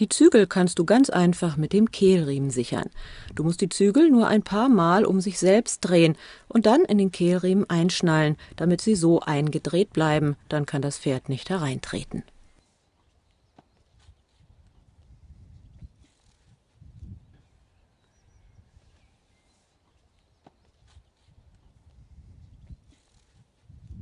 Die Zügel kannst du ganz einfach mit dem Kehlriemen sichern. Du musst die Zügel nur ein paar Mal um sich selbst drehen und dann in den Kehlriemen einschnallen, damit sie so eingedreht bleiben, dann kann das Pferd nicht hereintreten.